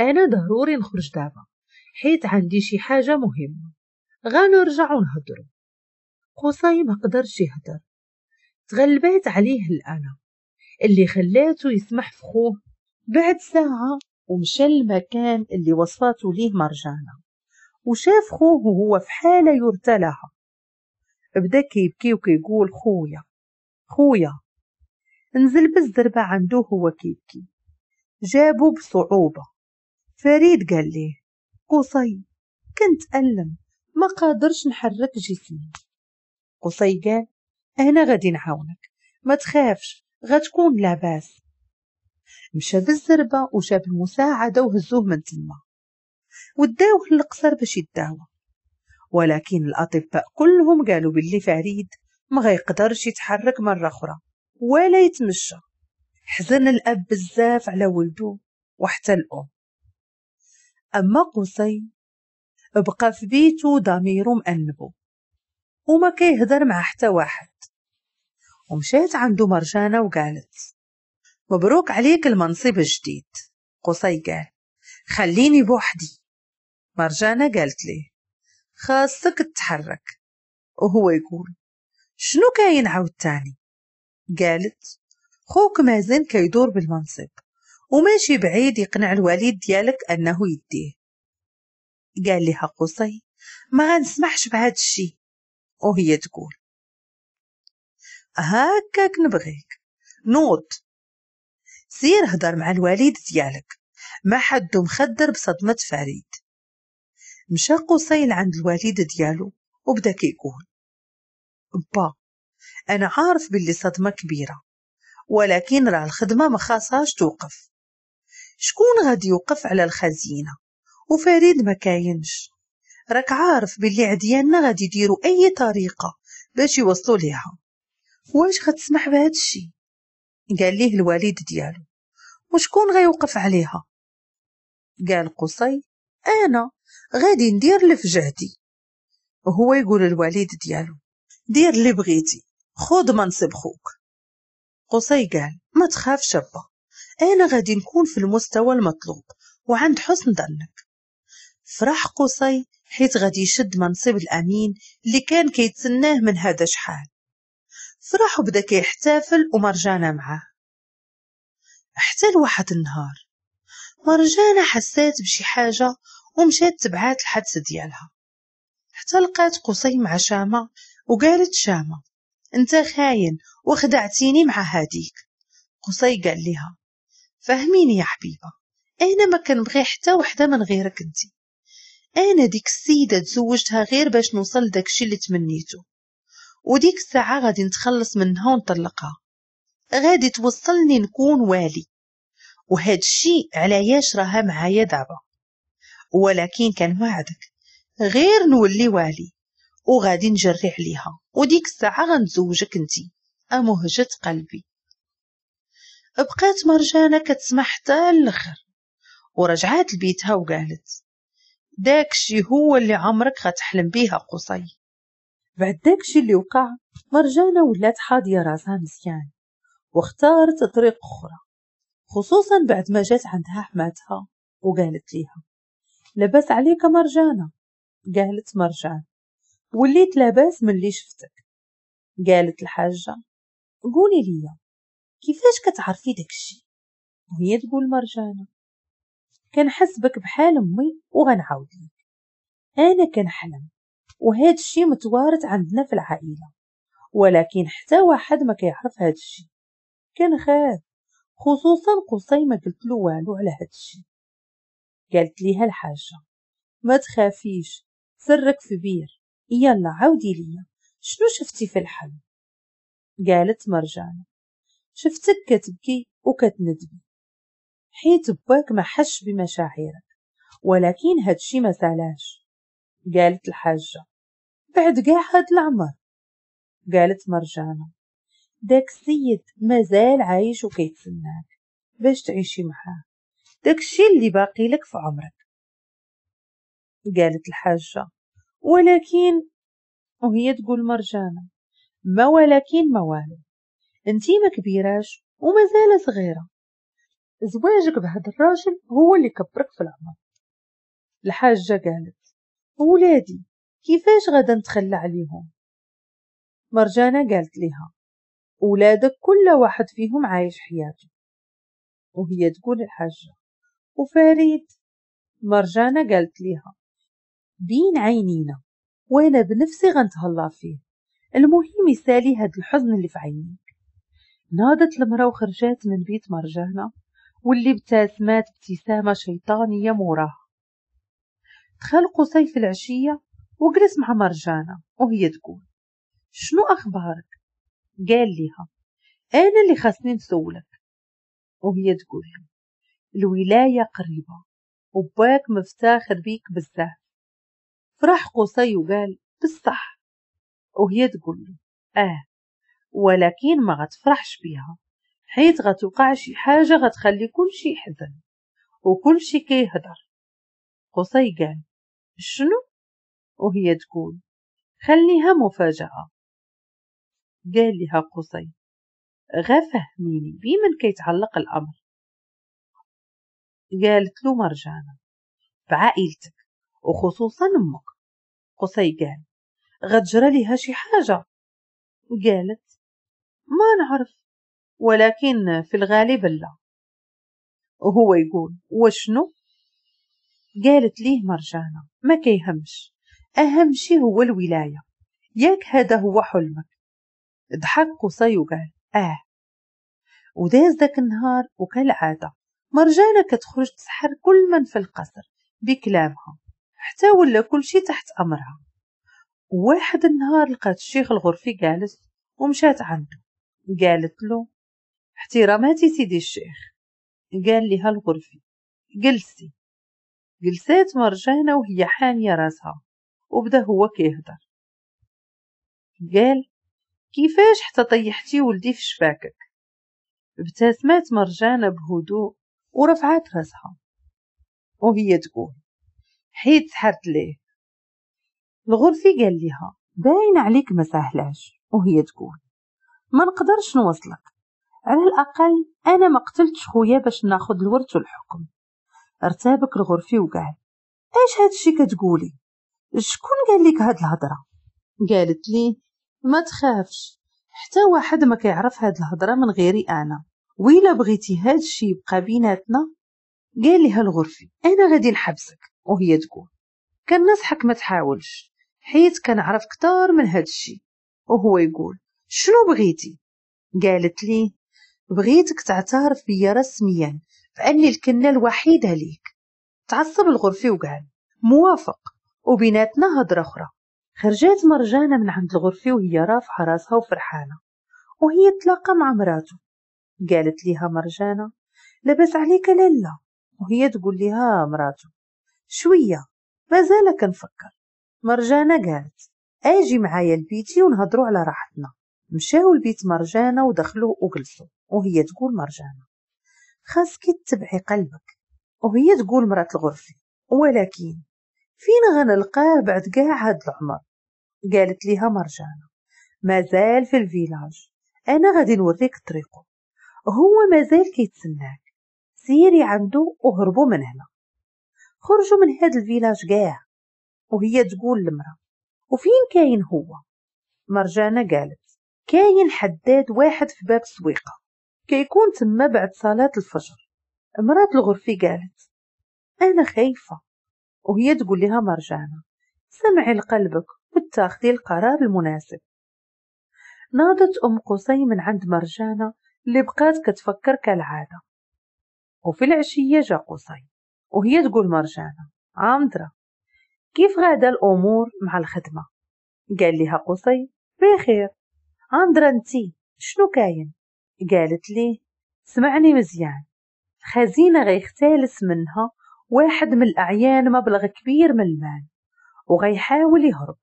أنا ضروري نخرج دابا حيت عندي شي حاجة مهمة نرجعو نهضرو قصي ما قدرش يهضر تغلبات عليه الانا اللي خلاته يسمح فخوه بعد ساعة ومشى المكان اللي وصفاته ليه مرجانة وشاف خوه وهو في حالة يرتلها لها بدا كيبكي وكيقول خويا خويا نزل بالزربة عنده هو كيبكي جابه بصعوبة فريد قال ليه قصي كنت ألم ما قادرش نحرك جسمي قصي قال أنا غادي نعاونك ما تخافش غتكون لاباس مشى بالزربة وجاب المساعدة وهزوه من تما وداوه للقصر باش يداوى ولكن الأطباء كلهم قالوا باللي فريد ما غيقدرش يتحرك مرة أخرى ولا يتمشى حزن الأب بزاف على ولدو وحتى الأم أما قصي بقى في بيتو ضميرو مأنبو وما كيهضر مع حتى واحد ومشيت عندو مرجانة وقالت مبروك عليك المنصب الجديد قصي قال خليني بوحدي مرجانة قالت لي خاصك تتحرك وهو يقول شنو كاين عاود تاني قالت خوك مازن كيدور بالمنصب وماشي بعيد يقنع الوالد ديالك أنه يديه قال لها قصي ما غنسمحش بهذا الشي وهي تقول هكاك نبغيك نوض سير هدر مع الوالد ديالك ما حدو مخدر بصدمة فريد مشى قصي عند الوالد ديالو وبدا كيقول با انا عارف باللي صدمة كبيرة ولكن راه الخدمة ما خاصهاش توقف شكون غادي يوقف على الخزينة وفريد ما كاينش راك عارف باللي عديانا غادي يديروا اي طريقة باش يوصلوا ليها واش غتسمح بهذا الشيء قال ليه الوالد ديالو وشكون غيوقف عليها قال قصي انا غادي ندير اللي في جهدي وهو يقول الوالد ديالو دير اللي بغيتي خذ منصب خوك قصي قال ما تخاف شابه انا غادي نكون في المستوى المطلوب وعند حسن ظنك فرح قصي حيت غادي يشد منصب الامين اللي كان كيتسناه من هذا شحال فراح بدك كيحتفل ومرجانة معاه حتى لواحد النهار مرجانة حسات بشي حاجة ومشات تبعات الحدس ديالها حتى لقات قصي مع شامة وقالت شامة انت خاين وخدعتيني مع هاديك قصي قال لها فهميني يا حبيبة انا ما بغي حتى وحدة من غيرك انتي انا ديك السيدة تزوجتها غير باش نوصل داكشي اللي تمنيته وديك الساعة غادي نتخلص منها ونطلقها غادي توصلني نكون والي وهاد الشي علاياش راها معايا دابا ولكن وعدك غير نولي والي وغادي نجري عليها وديك الساعة غنزوجك انتي أمهجة قلبي بقات مرجانة كتسمع حتى الاخر ورجعات لبيتها وقالت داكشي هو اللي عمرك غتحلم بيها قصي بعد داكشي الشي اللي وقع مرجانة ولات حاضية راسها مزيان واختارت طريق أخرى خصوصا بعد ما جات عندها حماتها وقالت ليها لاباس عليك مرجانة قالت مرجان وليت لاباس من اللي شفتك قالت الحاجة قولي ليا كيفاش كتعرفي داكشي وهي تقول مرجانة كنحس بك بحال امي وغنعاود لك انا كنحلم وهذا الشيء متوارث عندنا في العائلة ولكن حتى واحد ما كيعرف هذا الشيء خاف خصوصا قصي طيب ما قلت له والو على هذا الشيء قالت ليها الحاجة ما تخافيش سرك في بير يلا عاودي ليا شنو شفتي في الحلم قالت مرجانة شفتك كتبكي وكتندبي حيت باك ما حش بمشاعرك ولكن هادشي ما سالاش قالت الحاجة بعد قاع هاد العمر قالت مرجانة داك السيد مازال عايش وكيتسناك باش تعيشي معاه داكشي اللي باقي لك في عمرك قالت الحاجة ولكن وهي تقول مرجانة ما ولكن ما والو انتي ما كبيراش ومازال صغيرة زواجك بهذا الراجل هو اللي كبرك في العمر الحاجة قالت ولادي كيفاش غادا نتخلى عليهم مرجانة قالت لها ولادك كل واحد فيهم عايش حياته وهي تقول الحاجة وفريد مرجانة قالت لها بين عينينا وانا بنفسي غنتهلا فيه المهم يسالي هاد الحزن اللي في عينيك نادت المرا وخرجات من بيت مرجانة واللي ابتسمات ابتسامة شيطانية موراها تخلقوا صيف العشية وجلس مع مرجانة وهي تقول شنو أخبارك؟ قال لها أنا اللي خاصني نسولك وهي تقول له الولاية قريبة وباك مفتخر بيك بزاف فرح قصي وقال بالصح وهي تقول له آه ولكن ما غتفرحش بيها حيت غتوقع شي حاجة غتخلي كل شي حزن وكل شي كيهدر قصي قال شنو؟ وهي تقول خليها مفاجأة قال لها قصي غا فهميني بمن كيتعلق الأمر قالت له مرجانة بعائلتك وخصوصا أمك قصي قال غتجرى لها شي حاجة قالت ما نعرف ولكن في الغالب لا وهو يقول وشنو قالت ليه مرجانة ما كيهمش أهم شي هو الولاية ياك هذا هو حلمك ضحك قصي وقال آه وداز داك النهار وكالعادة مرجانة كتخرج تسحر كل من في القصر بكلامها حتى ولا كل شي تحت أمرها واحد النهار لقات الشيخ الغرفي جالس ومشات عنده قالت له احتراماتي سيدي الشيخ قال لها الغرفي جلسي جلسات مرجانة وهي حانية راسها وبدا هو كيهدر قال كيفاش حتى طيحتي ولدي في شباكك ابتسمات مرجانة بهدوء ورفعت راسها وهي تقول حيت سحرت ليه الغرفي قال لها باين عليك ما سهلاش وهي تقول ما نقدرش نوصلك على الأقل أنا ما قتلتش خويا باش ناخد الورث والحكم ارتابك الغرفي وقعد ايش هادشي كتقولي شكون قال لك هاد الهضره قالت لي ما تخافش حتى واحد ما كيعرف هاد الهضره من غيري انا ويلا بغيتي هادشي يبقى بيناتنا قال لي هالغرفي انا غادي نحبسك وهي تقول كنصحك ما تحاولش حيت كنعرف كتار من هادشي وهو يقول شنو بغيتي قالت لي بغيتك تعترف بيا رسميا فأني الكنة الوحيدة ليك تعصب الغرفي وقال موافق وبيناتنا هضرة أخرى خرجات مرجانة من عند الغرفي وهي رافعة راسها وفرحانة وهي تلاقى مع مراتو قالت ليها مرجانة لبس عليك ليلة وهي تقول لها مراتو شوية زالك كنفكر مرجانة قالت اجي معايا لبيتي ونهضروا على راحتنا مشاو لبيت مرجانة ودخلوا وجلسوا وهي تقول مرجانة خاصك تتبعي قلبك وهي تقول مرات الغرفة ولكن فين غنلقاه بعد كاع هاد العمر قالت ليها مرجانة مازال في الفيلاج أنا غادي نوريك طريقه هو مازال كيتسناك سيري عنده وهربوا من هنا خرجوا من هاد الفيلاج كاع وهي تقول المرأة وفين كاين هو مرجانة قالت كاين حداد واحد في باب السويقه كيكون تما بعد صلاة الفجر مرات الغرفة قالت أنا خايفة وهي تقول لها مرجانة سمعي لقلبك وتاخدي القرار المناسب ناضت أم قصي من عند مرجانة اللي بقات كتفكر كالعادة وفي العشية جا قصي وهي تقول مرجانة عامدرة كيف غادا الأمور مع الخدمة قال لها قصي بخير عامدرة انتي شنو كاين قالت لي سمعني مزيان خزينة غيختالس منها واحد من الأعيان مبلغ كبير من المال وغيحاول يهرب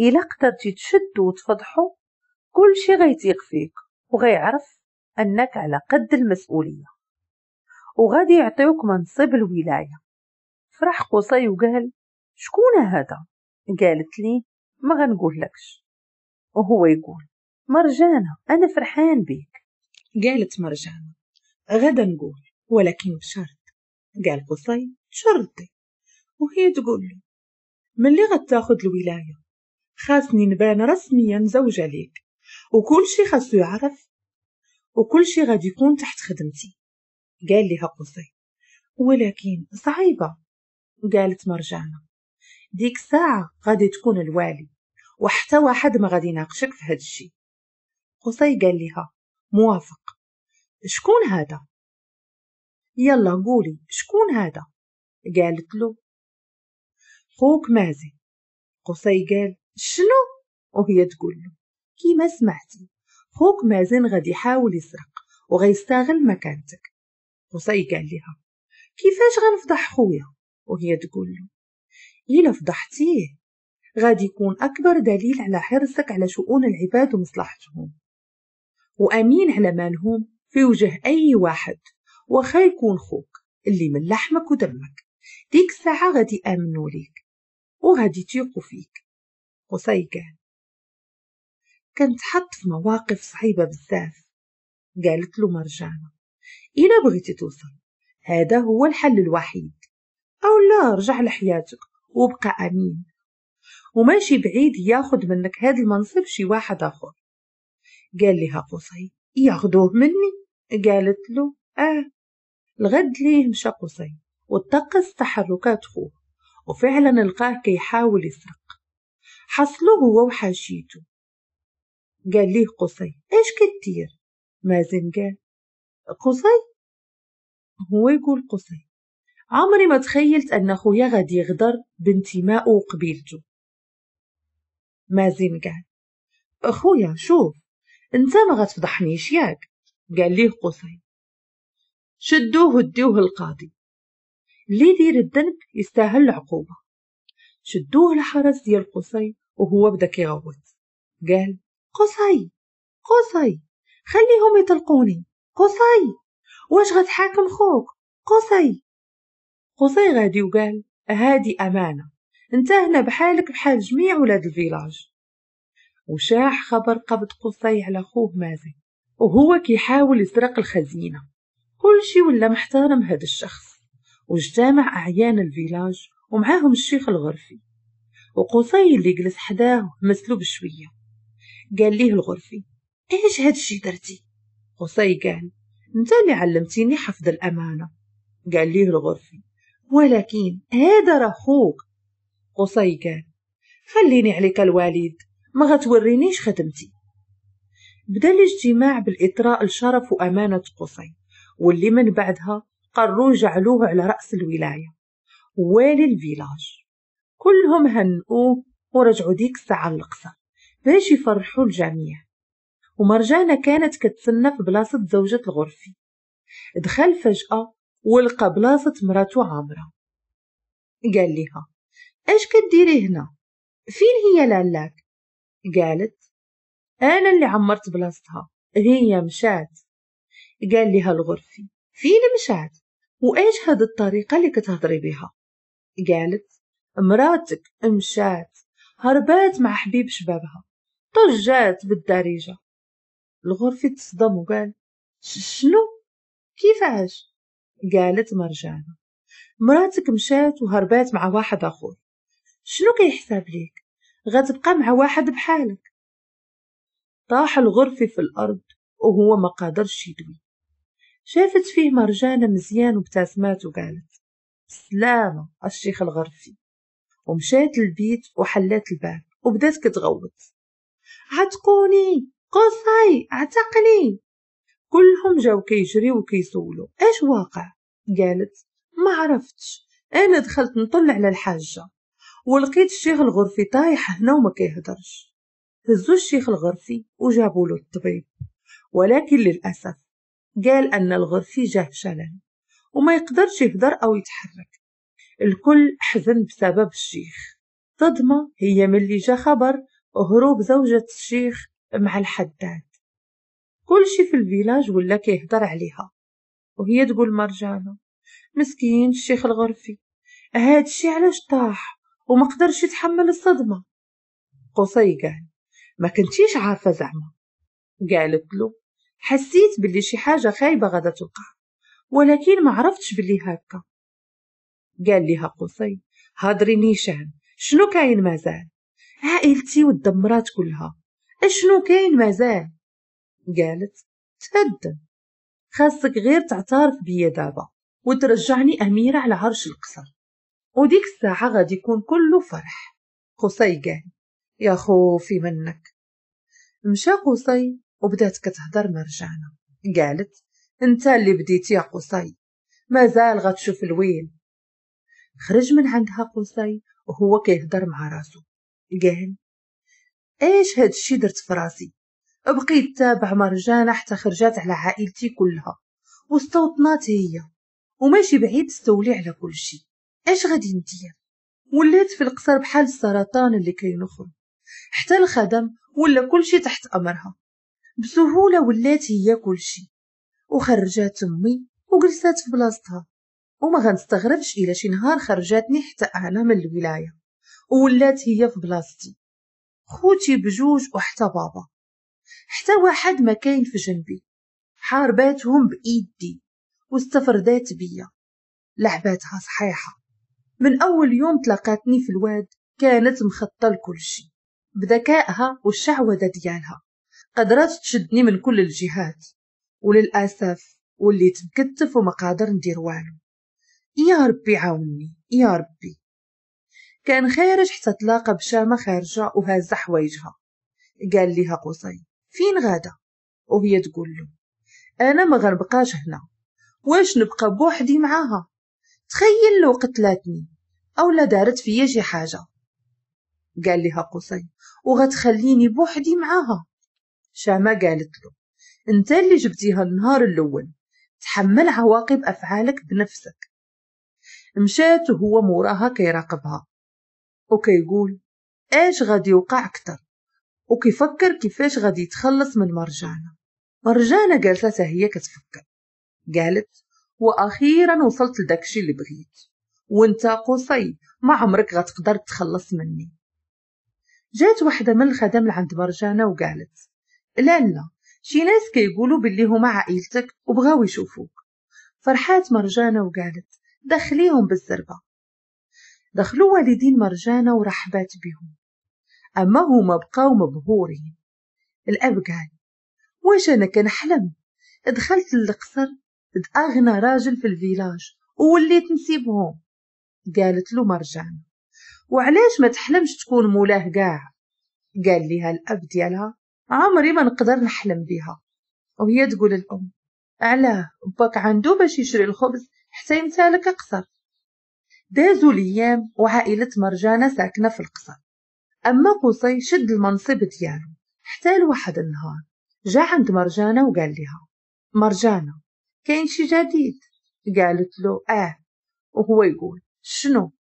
إلا قدرتي تشد وتفضحو كل شي غيتيق فيك وغيعرف أنك على قد المسؤولية وغادي يعطيوك منصب الولاية فرح قصي وقال شكون هذا قالت لي ما غنقول لكش وهو يقول مرجانة أنا فرحان بيك قالت مرجانة غدا نقول ولكن بشرط قال قصي شرطي وهي تقول له من اللي غتاخد الولاية خاصني نبان رسميا زوجة ليك وكل شي خاصو يعرف وكل شي غادي يكون تحت خدمتي قال لها قصي ولكن صعيبة قالت مرجانة ديك الساعة غادي تكون الوالي وحتى واحد ما غادي يناقشك في هاد الشي قصي قال لها موافق شكون هذا يلا قولي شكون هذا قالت له خوك مازن قصي قال شنو وهي تقول له كيما سمعتي خوك مازن غادي يحاول يسرق وغيستغل مكانتك قصي قال لها كيفاش غنفضح خويا وهي تقول له الا فضحتيه غادي يكون اكبر دليل على حرصك على شؤون العباد ومصلحتهم وأمين على مالهم في وجه أي واحد وخا يكون خوك اللي من لحمك ودمك ديك الساعة غادي آمنوا ليك وغادي تيقوا فيك قصي قال كنت حط في مواقف صعيبة بزاف قالت له مرجانة إلا بغيتي توصل هذا هو الحل الوحيد أو لا رجع لحياتك وبقى أمين وماشي بعيد ياخد منك هذا المنصب شي واحد آخر قال لها قصي ياخدوه مني قالت له آه الغد ليه مشى قصي واتقص تحركات خوه وفعلا لقاه كيحاول يسرق حصلوه هو وحاشيته قال ليه قصي ايش كتير مازن قال قصي هو يقول قصي عمري ما تخيلت أن أخويا غادي يغدر بانتمائه وقبيلته مازن قال أخويا شوف انت ما غتفضحنيش ياك قال ليه قصي شدوه وديوه القاضي اللي يدير الذنب يستاهل العقوبة شدوه لحرس ديال قصي وهو بدا كيغوت قال قصي قصي خليهم يطلقوني قصي واش غتحاكم خوك قصي قصي غادي وقال هادي أمانة انت هنا بحالك بحال جميع ولاد الفيلاج وشاح خبر قبض قصي على خوه مازن وهو كيحاول يسرق الخزينة كل شي ولا محترم هذا الشخص واجتمع أعيان الفيلاج ومعاهم الشيخ الغرفي وقصي اللي جلس حداه مسلوب شوية قال ليه الغرفي ايش هاد الشي درتي قصي قال انت اللي علمتيني حفظ الأمانة قال ليه الغرفي ولكن هذا راه خوك قصي قال خليني عليك الوالد ما غتورينيش خدمتي بدا الاجتماع بالإطراء لشرف وأمانة قصي واللي من بعدها قرروا جعلوه على رأس الولاية والي الفيلاج كلهم هنئوه ورجعوا ديك الساعة للقصر باش يفرحوا الجميع ومرجانة كانت كتسنى في بلاصة زوجة الغرفي دخل فجأة ولقى بلاصة مراتو عامرة قال لها اش كديري هنا فين هي لالاك قالت أنا اللي عمرت بلاصتها هي مشات قال لها الغرفي فين مشات وإيش هاد الطريقة اللي كتهضري بها قالت مراتك مشات هربات مع حبيب شبابها طجات بالدارجة الغرفي تصدم وقال شنو كيفاش قالت مرجانة مراتك مشات وهربات مع واحد أخوه شنو كيحسب ليك غتبقى مع واحد بحالك طاح الغرفي في الأرض وهو ما قادرش يدوي شافت فيه مرجانة مزيان وابتسمات وقالت سلامة الشيخ الغرفي ومشات للبيت وحلات الباب وبدات كتغوت عتقوني قصي اعتقني كلهم جاو كيجريو وكيسولو اش واقع قالت ما عرفتش انا دخلت نطل على الحاجة ولقيت الشيخ الغرفي طايح هنا وما كيهضرش هزو الشيخ الغرفي وجابوا له الطبيب ولكن للأسف قال أن الغرفي جاه شلل وما يقدرش يهدر أو يتحرك الكل حزن بسبب الشيخ صدمة هي ملي جا خبر هروب زوجة الشيخ مع الحداد كل شي في الفيلاج ولا كيهضر عليها وهي تقول مرجانة مسكين الشيخ الغرفي هادشي علاش طاح وما قدرش يتحمل الصدمة قصي قال ما كنتيش عارفة زعما قالت له حسيت باللي شي حاجة خايبة غدا توقع ولكن ما عرفتش باللي هكا قال لها قصي هضري نيشان شنو كاين مازال عائلتي والدمرات كلها اشنو كاين مازال قالت تهدم خاصك غير تعترف بيا دابا وترجعني أميرة على عرش القصر وديك الساعة غادي يكون كله فرح قصي قال يا خوفي منك مشى قصي وبدات كتهضر مرجانة قالت انت اللي بديت يا قصي مازال غتشوف الويل خرج من عندها قصي وهو كيهضر مع راسو قال ايش هادشي درت فراسي بقيت تابع مرجانة حتى خرجات على عائلتي كلها واستوطنات هي وماشي بعيد تستولي على كل شي اش غادي ندير ولات في القصر بحال السرطان اللي كينخر حتى الخدم ولا كلشي تحت امرها بسهوله ولات هي كلشي وخرجات امي وجلست في بلاصتها وما غنستغربش الا شي نهار خرجاتني حتى اعلى من الولايه وولات هي في بلاصتي خوتي بجوج وحتى بابا حتى واحد ما كاين في جنبي حارباتهم بايدي واستفردات بيا لعباتها صحيحه من أول يوم تلاقاتني في الواد كانت مخطة لكل شيء بذكائها والشعوذة ديالها قدرات تشدني من كل الجهات وللأسف وليت مكتف وما قادر ندير والو يا ربي عاوني يا ربي كان خارج حتى تلاقى بشامة خارجة وهازة حوايجها قال ليها قصي فين غادا وهي تقول له أنا ما غنبقاش هنا واش نبقى بوحدي معاها تخيل لو قتلتني أو لا دارت فيا شي حاجة قال لها قصي وغتخليني بوحدي معاها شامة قالت له انت اللي جبتيها النهار الاول تحمل عواقب افعالك بنفسك مشات وهو موراها كيراقبها وكيقول ايش غادي يوقع اكثر وكيفكر كيفاش غادي يتخلص من مرجانة مرجانة جالسة هي كتفكر قالت واخيرا وصلت لداكشي اللي بغيت وانت قصي ما عمرك غتقدر تخلص مني جات وحده من الخدم لعند مرجانه وقالت لا لا شي ناس كيقولوا باللي هما عائلتك وبغاو يشوفوك فرحات مرجانه وقالت دخليهم بالزربه دخلوا والدين مرجانه ورحبات بهم اما هما بقاو مبهورين الاب قال واش انا كنحلم دخلت للقصر أغنى راجل في الفيلاج ووليت نسيبهم قالت له مرجان وعلاش ما تحلمش تكون مولاه كاع قال لها الأب ديالها عمري ما نقدر نحلم بها وهي تقول الأم علاه باك عنده باش يشري الخبز حتى يمتلك قصر دازوا الايام وعائله مرجانه ساكنه في القصر اما قصي شد المنصب ديالو حتى لواحد النهار جا عند مرجانه وقال لها مرجانه كاين شي جديد قالت له اه وهو يقول شنو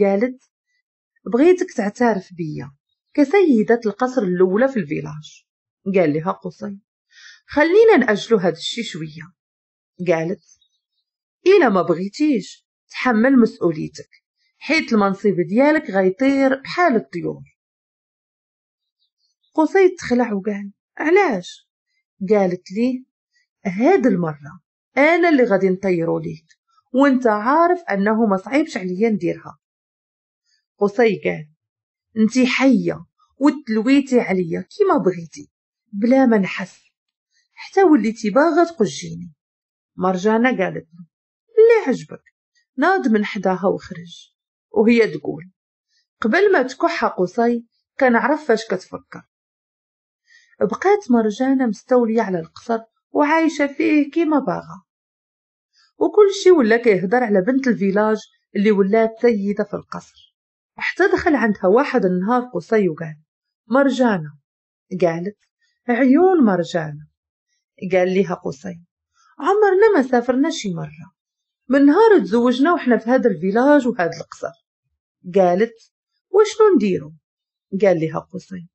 قالت بغيتك تعترف بيا كسيدة القصر الأولى في الفيلاج قال لها قصي خلينا نأجلو هاد الشي شوية قالت إلا ما بغيتيش تحمل مسؤوليتك حيت المنصب ديالك غيطير بحال الطيور قصي تخلع وقال علاش قالت لي هاد المرة أنا اللي غادي نطيرو ليك وانت عارف أنه ما صعيبش عليا نديرها قصي قال انتي حية وتلويتي عليا كيما بغيتي بلا ما نحس حتى وليتي باغا تقجيني مرجانة قالت له اللي عجبك ناض من حداها وخرج وهي تقول قبل ما تكح قصي كنعرف فاش كتفكر بقات مرجانة مستولية على القصر وعايشة فيه كيما باغا وكل شي ولا كيهضر على بنت الفيلاج اللي ولات سيدة في القصر حتى دخل عندها واحد النهار قصي وقال مرجانة قالت عيون مرجانة قال ليها قصي عمرنا ما سافرنا شي مرة من نهار تزوجنا وحنا في هذا الفيلاج وهذا القصر قالت وشنو نديرو قال ليها قصي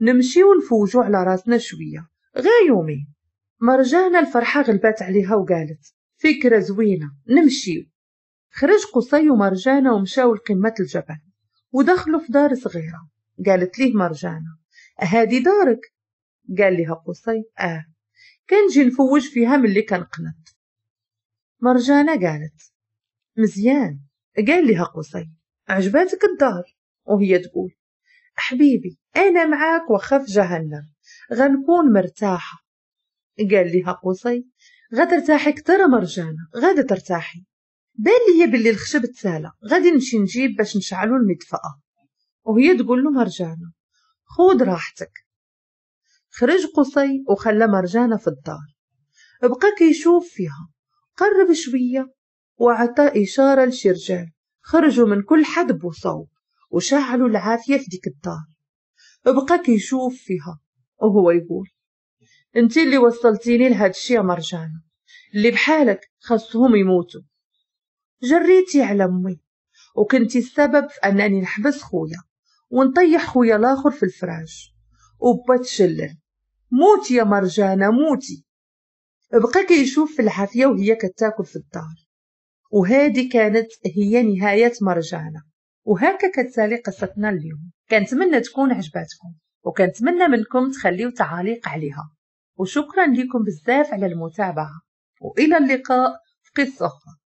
نمشي ونفوجو على راسنا شوية غا يومين مرجانة الفرحة غلبات عليها وقالت فكرة زوينة نمشي خرج قصي ومرجانة ومشاو لقمة الجبل ودخلوا في دار صغيرة قالت ليه مرجانة أه هادي دارك قال لها قصي آه كنجي نفوج فيها ملي كنقنط مرجانة قالت مزيان قال لها قصي عجباتك الدار وهي تقول حبيبي أنا معاك وخف جهنم غنكون مرتاحة قال لها قصي غادي ترتاحي كتر مرجانة غادي ترتاحي بان لي بلي الخشب تسالى غادي نمشي نجيب باش نشعلو المدفأة وهي تقول له مرجانة خود راحتك خرج قصي وخلى مرجانة في الدار بقى كيشوف فيها قرب شوية وعطى إشارة لشي رجال خرجوا من كل حد بوصوب وشعلوا العافية في ديك الدار بقى كيشوف فيها وهو يقول انت اللي وصلتيني لهاد الشي يا مرجان اللي بحالك خاصهم يموتوا جريتي على امي وكنتي السبب في انني نحبس خويا ونطيح خويا الاخر في الفراش وبا تشلل موتي يا مرجانة موتي بقى كيشوف في العافية وهي كتاكل في الدار وهذه كانت هي نهاية مرجانة وهكا كتسالي قصتنا اليوم كنتمنى تكون عجباتكم وكنتمنى منكم تخليو تعاليق عليها وشكرا لكم بزاف على المتابعة وإلى اللقاء في قصة أخرى